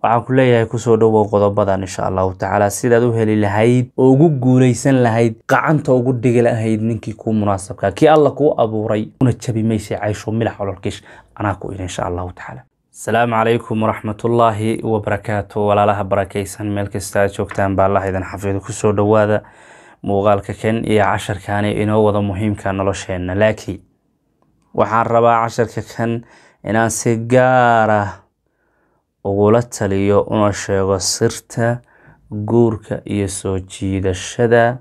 waxaan ku leeyahay kusoo dhowow qodobadan insha allahu tacaala sidaad u heli lahayd oo ugu guulaysan lahayd gacanta ugu dhigi lahayd ninkii kuu munaasabkaa kii alla kuu abuuray una jabi maysay caysho milax ololkish anaa ku idhi insha allahu tacaala asalaamu calaykum waraxmatullaahi wabarakaatu walaalaha barakaysan meel kasta aad joogtaan baa allah idin xafiid kusoo dhowaada muuqaalka kan iyo casharkani inoo wada muhiimka nolosheenna laakiin waxaan rabaa casharka kan inaan si gaar ah ugula taliyo una sheego sirta guurka iyo soo jiidashada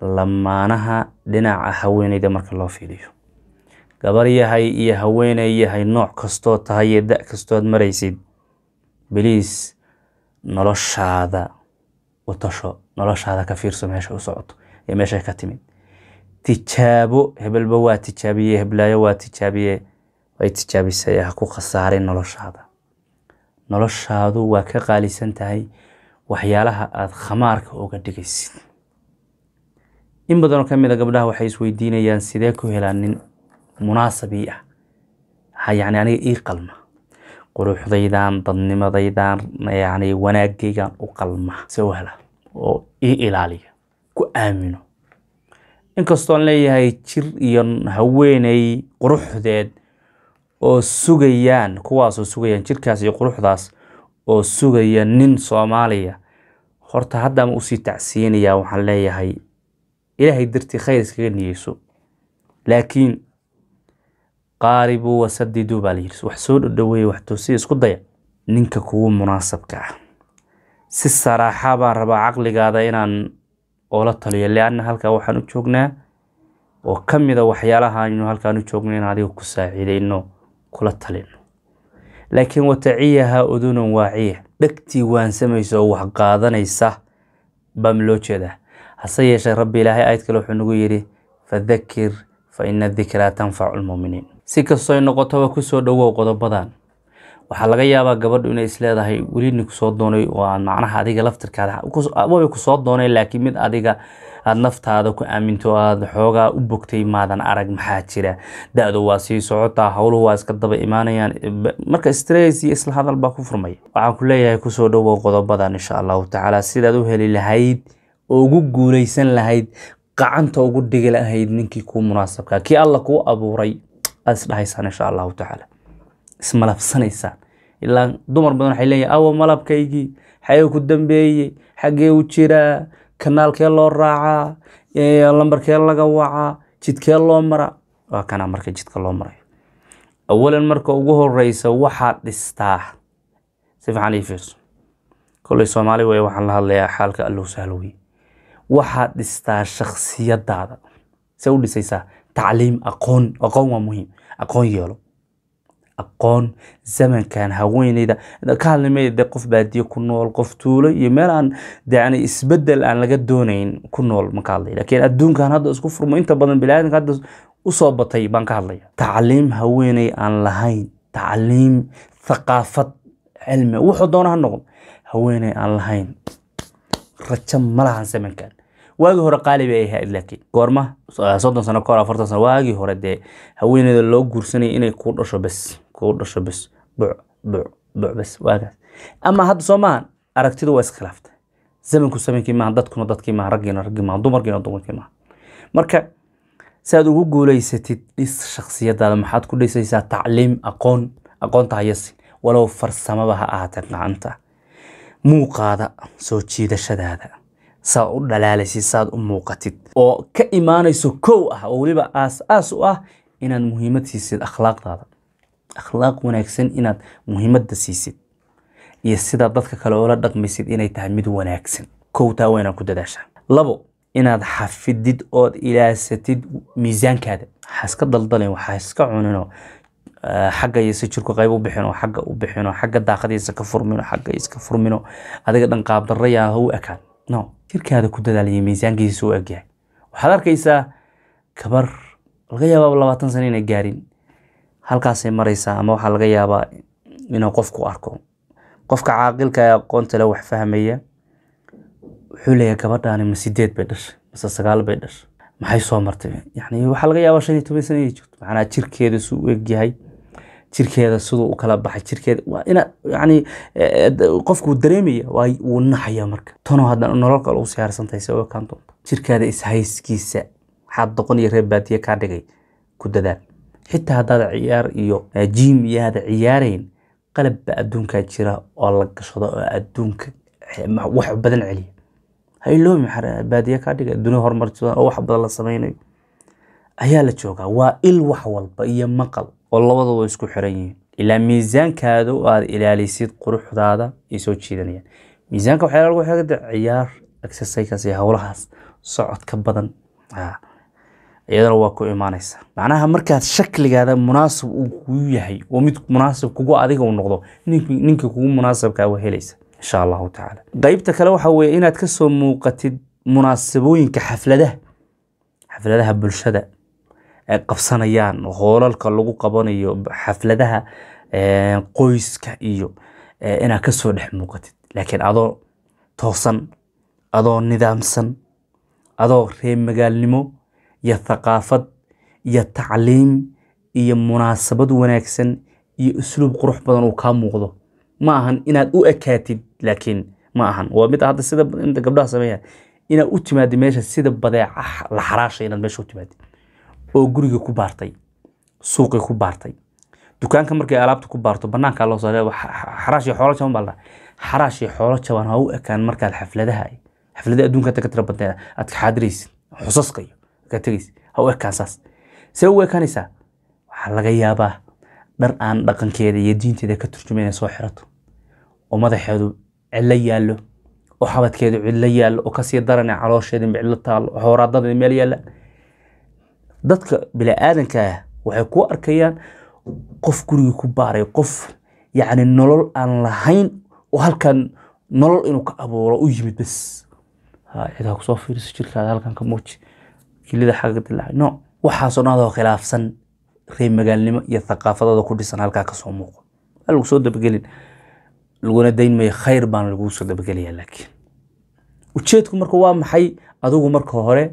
lamaanaha dhinaca haweeneyda marka loo fiiriyo gabar yahay iyo haweeney yahay nooc kastoo tahay iyo da kastood maraysid biliis noloshaada u tasho noloshaada ka fiirso meesha u socoto ee meesha ka timid tijaabo hebelba waa tijaabiye heblaayo waa tijaabiye way tijaabisay ha ku khasaarin noloshaada noloshaadu waa ka qaalisan tahay waxyaalaha aada khamaarka oga dhigaysid in badanoo ka mid a ah gabdhaha waxay isweydiinayaan sidee ku helaan nin munaasab ii ah yacni aniga ii qalma quruxdaydan dadnimadaydan yacni wanaagaygan u qalma se u hela oo ii ilaaliya ku aamino inkastoon leeyahay jir iyo haweeney quruxdeed oo sugayaan kuwaasoo sugayaan jirkaas iyo quruxdaas oo sugaya nin soomaaliya horta hadda usii tacsiinayaa waxaan leeyahay ilaahay dartii khayr iskaga niyeyso laakiin qaaribu wasadidu baa layidhi wax soo dhadhoweeye wax toosiya isku daya ninka kugu munaasabka ah si saraaxa baan rabaa caqligaada inaan oo la taliya leanna halkaa waxaan u joognaa oo ka mida ah waxyaalaha aynu halkaan u joogno in adiga ku saaciidayno kula talino laakiin wataciyahaa udunun waaciya dhegtii waansamaysa oo wax qaadanaysa baa ma loo jeedaa hase yeeshee rabbi ilaahay ayad kale wuxuu nagu yidhi fadakir fa ina dikraa tanfacu lmuminiin si kastooy noqotaba kusoo dhowow qodobadan waxaa laga yaabaa gabadhu inay isleedahay welini kusoo doonay oo aan macnaha adiga laftirkaada waba kusoo ah, doonay laakiin mid adiga aada naftaada ku aaminto aada xoogaa u bogtay maadan arag maxaa jira da-du waa sii socotaa howluhu waa iska daba imaanayaan marka stress iyo isla baa ku furmaya waxaan ku leeyahay kusoo dhowow qodobadan insha allahu tacaala sidaad u heli lahayd oo ugu guuleysan lahayd gacanta ugu dhigi lahayd ninkii kuu munaasabka kii alla kuu abuuray aad isdhahaysaan insha allahu tacaala ismalafsanaysaan ilaa dumar badan waxay leeyihin awo malabkaygii xagee ku dambeeye xaggee u jiraa kanaalkee loo raacaa lambarkee laga wacaa jidkee loo maraa waa kana marka jidka loo marayo awalan marka ugu horeysa waxaa dhistaa si fiican ii fiirso kolley soomaali weeye waxaan la hadlayaa xaalka allow sahlowey waxaad dhistaa shakhsiyadaada se u dhisaysaa tacliim aqoon aqoon waa muhiim aqoon yeelo aqoon zamankan haweeneyda ka hadlimay de qof baadiye ku nool qof tuulo iyo meel aan yani isbedel aan laga doonayn ku nool ma ka hadlay adduunkan hadda isku furmo inta badan bilaadanka hadda usoo batay baan ka hadlaya tacliim haweeney aan lahayn tacliim thaqaafad cilmi wuxuu doona ha noqdo haweeney aan lahayn rajo ma zamankan waagii hore qaali bay ahayd laakiin goorma soddon sano kahor afartan sano waagii hore dee haweeneyda loo guursanaya inay ku dhasho bes kugu dhasho bis buc buc buc bas waagaas ama hadda soo aragtidu waa iskhilaaftay zamanku zamankii maaha dadkuna dadkii maaha raggiina raggii maaha dumarkiina dumarkii maaha marka si ugu guulaysatid dhis shaksiyadaada maxaad ku dhisaysaa tacliim aqoon aqoonta hayasi walow farsamaba ha ahaatee gacanta muuqaada soo jiidashadaada saad u dhalaalaysid saad u muuqatid oo ka imaanayso kow ah oo weliba aas aas u ah inaad muhiimad siisid akhlaaqdaada akhlaaq wanaagsan inaad muhiimadda siisid iyo sidaad dadka kale oola dhaqmaysid inay tahay mid wanaagsan kow taa wayna ku dadaashaa labo inaad xafidid ood ilaasatid miisaankaada waxaiska daldalin waxaa iska cuninoo eh, xagga yase jirku qayb u bixino xagga u bixino xagga daaqadiisa ka furmino xagga iska furmino adiga dhan qaabdarrayaa u ekaan no jirkaada ku dadaalaya miisaankiisa u egyahay waxaad arkaysaa kabar laga yaabaa labaatan sano inay gaarin halkaasay mareysaa ama waxaa laga yaabaa inuu qofku arko qofka caaqilka ee aqoontale wax fahmaya wuxuu leeyahay gabadhaani ma sideed bay dhashay mase sagaal bay dhashay maxay soo martay yani waxaa laga yaabaa shan iyo toban sana inay jirto macnaa jirkeeda suu u egyahay jirkeeda siduu u kala baxay jirkeeda waa ina yani e, e, qofku dareemaya waa wuu naxaya marka tanoo hadda nolol kale u siyaarsantahay se oga kaan ishayskiisa waxaad doqon iyo reer baadiye kaa dhigay ku dadaal xitaa haddaad ciyaar iyo eh, jiim iyo aada ciyaarayn qalab adduunkaa jira oo la gashado oo adduunka eh, wax badan celiya ha iloobi baadiya kaa dhiga dunia horumarsan oo wax badan la samaynayo ayaa la joogaa waa il wax walba iyo maqal oo labadaba isku xiran yihiin ilaa miisaankaada oo aada ilaalisid quruxdaada ay soo jiidanayaan miisaanka waxyaala lagu xigada ciyaar exercises iyo howlahaas socodka badan iyadana waa ku imaanaysa macnaha markaad shakligaada munaasib uu kuu yahay oo mid munaasib kugu adiga u noqdo ninka kugu munaasabkaa waa helaysa insha allahu tacaala qeybta kale waxa weye inaad kasoo muuqatid munaasabooyinka xafladaha xafladaha bulshada ay qabsanayaan hoolalka lagu qabanayo xafladaha qoyska iyo inaad kasoo dhex muuqatid laakiin adoo toosan adoo nidaamsan adoo reer magaalnimo iyo thaqaafad iyo tacliim iyo munaasabad wanaagsan iyo usluub qurux badan uu kaa muuqdo ma ahan inaad u ekaatid laakiin ma ahan waa mid hadda sida inta gabdhaha sameeyaan inaad u timaadid meesha sida badeeca la xaraashay inaad meesha u timaadid oo guriga ku baartay suuqii ku baartay dukaanka markay alaabta ku baarto banaanka loo soo xaraashii xoolo jaban baa la xaraashii xoolo jaban ha u ekaan markaad xafladaha xafladaha adduunka inta ka tira badneed aad ka xaadiraysid xusaskayo tgs laga yaabaa dhar aan dhaqankeeda iyo diinteeda ka turjuma soo xirato oo madaxeedu cillo yaallo oo xabadkeedu cillo yaallo oo kasii darane caloosheedin cillo taallo oo meel yaallaan dadka bini aadanka ah waxay ku arkayaan qof gurigii ku baaray qof yacni nolol aan lahayn oo halkan nolol inuu ka abuuro u yimid bes cidaa kusoo fiiriso jirkaada halkan ka muuji kelida xaqa dilaac no waxaasoo dhan khilaafsan reer magaalnimo iyo thaqaafadooda ku dhisan halkaa kasoo muuqo waa lagu soo dabagelin laguna dayn khayr baana lagugu soo dabagelayaa laakiin ujeedku marka waa maxay adugu marka hore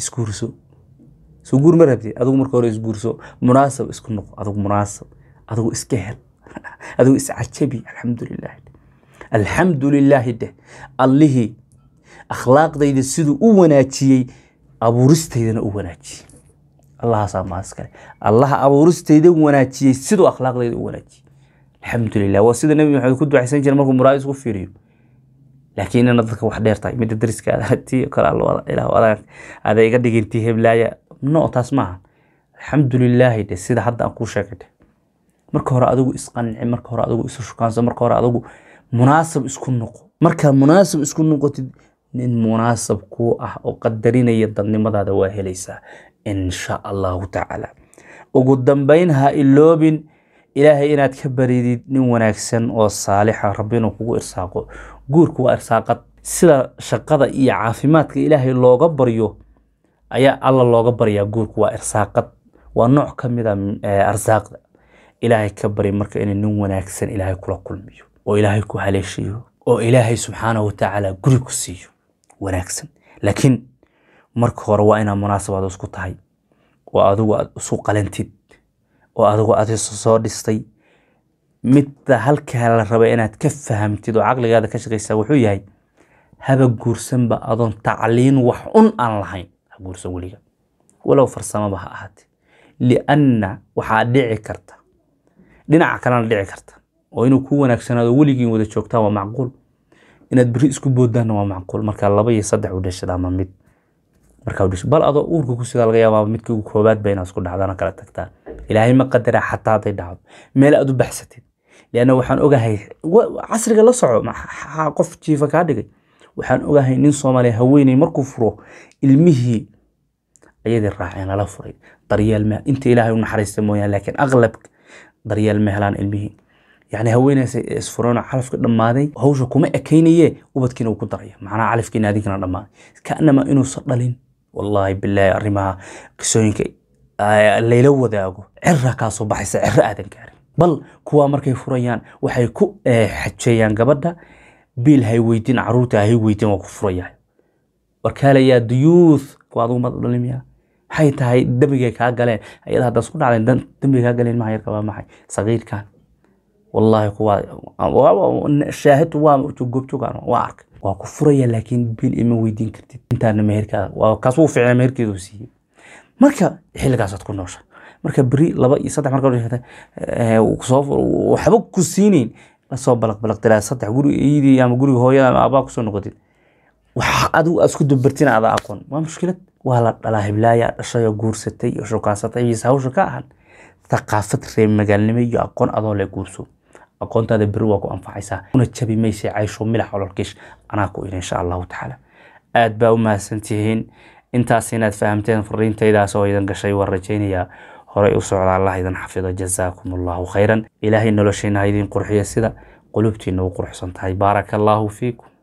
isguurso soo ma rabti adigu marka hore isguurso munaasab isku noqo adigu munaasab adigu iska hel adigu iscajabi alxamdulilaahi alxamdulilaahi dheh allihii akhlaaqdayda siduu u wanaajiyey abuuristeydana u wanaajiye allahaasaa maaskale allaha abuuristeyda wanaajiyey siduu akhlaaqdeyda u wanaajiyey alxamdulilah waa sida nabi maxamed ku ducaysan jira markuu muraayis u fiiriyo laakiin inana dadka wax dheer tahay midda dariska ti kale ilaah ada iga dhigin heblaaya no taas maaha alxamdulilaahi de sida hadda aan kuu sheegay de marka hore adigu isqanci marka hore adigu isu marka hore adigu munaasab isku noqo markaa munaasab isku noqotid nin munaasab kuu ah oo qadarinaya dadnimadaada waa helaysaa insha allahu tacaala ugu dambayn ha iloobin ilaahay inaad ka baridid nin wanaagsan oo saalixa rabbinuu kugu irsaaqo guurku waa irsaaqad sida shaqada iyo caafimaadka ilaahay looga baryo ayaa alla looga baryaa guurku waa irsaaqad waa nooc ka mid a arsaaqda ilaahay ka bari marka inay nin wanaagsan ilaahay kula kulmiyo oo ilaahay ku haleeshiyo oo ilaahay subxaanahu watacaala guri ku siiyo wanaagsan laakiin marka hore waa inaad munaasabaad isku tahay oo adigu aad isu qalantid oo adigu aad soo dhistay midda halkaa la raba inaad ka fahamtid oo caqligaada ka shaqaysaa wuxuu yahay haba guursanba adoon tacliin wax un aan lahayn ha weliga walow farsamaba ha ahaatee lianna waxaa dhici karta dhinaca kalena dhici karta oo inuu ku wanaagsanaado weligiin wada joogtaan waa macquul inaad beri isku boodaanna waa macquul markaa laba iyo saddex u dhashada ama mid bal adoo uurka ku sidaa laga yaabaaba midka ugu koobaad ba inaad isku dhacdaan kala tagtaan ilaahay ma qadara xataa hadday dhacdo meel aad u baxsatid lianna waxaan ogahay casriga la soco qof jiifa kaa dhigay waxaan ogahay nin soomaaliya haweeney markuu furo ilmihii ayadii raaceen lala furay daryeel ma inta ilaahay u naxariista mooyaan laakiin aqlab daryeel ma helaan ilmihii yani haweenaasa ee isfurano calafka dhammaaday hawsha kuma ekaynaye ubadkiina uu ku daraya macnaha calafkiina adinkana dhammaaday kanama inuusan dhalin wallaahi bilaahi arrimaha qisooyinka layla wadaago cirra kaasoo baxaysa cirro aadan gaarin bal kuwaa markay furayaan waxay ku xajeeyaan gabadha biil hay weydin caruurta hay weydin waa ku furayaa warkaalayaa duyuuth kuwa adigu maad maxay tahay dembigay kaa galeen ayada haddaas ku dhacleen dembiga kaa galeen mahayarka waa maxay sagiirkan wallaahi shaahidtu waa goobjoogaan waa arkay waa ku furaya laakiin biil ima weydiin kartid intaana meherkaada waa kaas uu ficnaa meherkeedu siiyey marka xilligaasaad ku noosha marka beri laba iyo saddex marka eh, soo waxba ku siinayn lasoo balaqbalaqdiraa saddex guri iidii ama guriga hooyada ama aabaa kusoo noqotid adigu aad isku dabartina adaa aqoon waa mushkilad waa la dhalaa hiblaaya dhashayoo guursatay iyo shukaansatay iyo hawsha ka ahan thaqaafad reer magaalnimo iyo aqoon adoo le guurso aqoontaada beri waa ku anfacaysaa una jabi maysa caysho milax ololkish anaa ku ina insha allahu tacaala aad baa u mahadsantihiin intaas inaad fahamteen fariintaydaas oo idan gashay waan rajaynayaa horey u socda allah idan xafido jazaakum allahu khayran ilaahay noloshayna ha idiin qurxiyo sida qulubtiina u qurxsan tahay baaraka allaahu fiikum